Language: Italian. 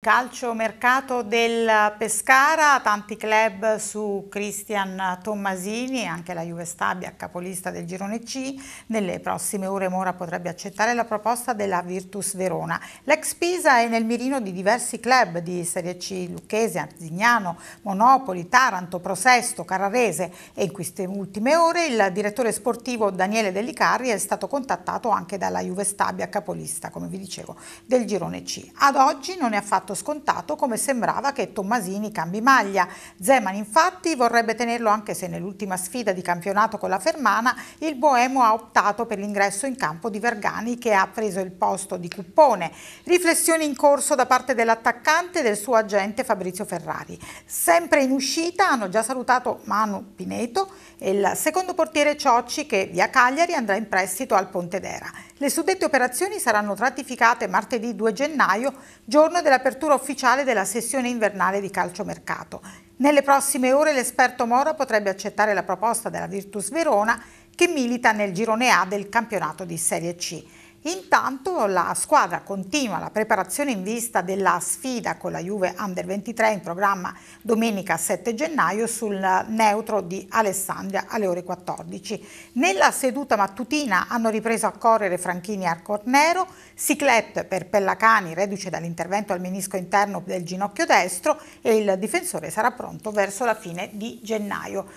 Calcio mercato del Pescara, tanti club su Cristian Tommasini, anche la Juve Stabia, capolista del girone C, nelle prossime ore Mora potrebbe accettare la proposta della Virtus Verona. L'ex Pisa è nel mirino di diversi club di Serie C Lucchese, Arzignano, Monopoli, Taranto, Prosesto, Carrarese e in queste ultime ore il direttore sportivo Daniele Dellicarri è stato contattato anche dalla Juve Stabia, capolista, come vi dicevo, del girone C. Ad oggi non è affatto affatto scontato come sembrava che Tommasini cambi maglia. Zeman infatti vorrebbe tenerlo anche se nell'ultima sfida di campionato con la Fermana il Boemo ha optato per l'ingresso in campo di Vergani che ha preso il posto di Cuppone. Riflessioni in corso da parte dell'attaccante e del suo agente Fabrizio Ferrari. Sempre in uscita hanno già salutato Manu Pineto e il secondo portiere Ciocci che via Cagliari andrà in prestito al Pontedera. Le suddette operazioni saranno ratificate martedì 2 gennaio, giorno dell'apertura l'apertura ufficiale della sessione invernale di calciomercato. Nelle prossime ore l'esperto Mora potrebbe accettare la proposta della Virtus Verona che milita nel girone A del campionato di Serie C. Intanto la squadra continua la preparazione in vista della sfida con la Juve Under 23 in programma domenica 7 gennaio sul neutro di Alessandria alle ore 14. Nella seduta mattutina hanno ripreso a correre Franchini e Arcornero, Siclet per Pellacani reduce dall'intervento al menisco interno del ginocchio destro e il difensore sarà pronto verso la fine di gennaio.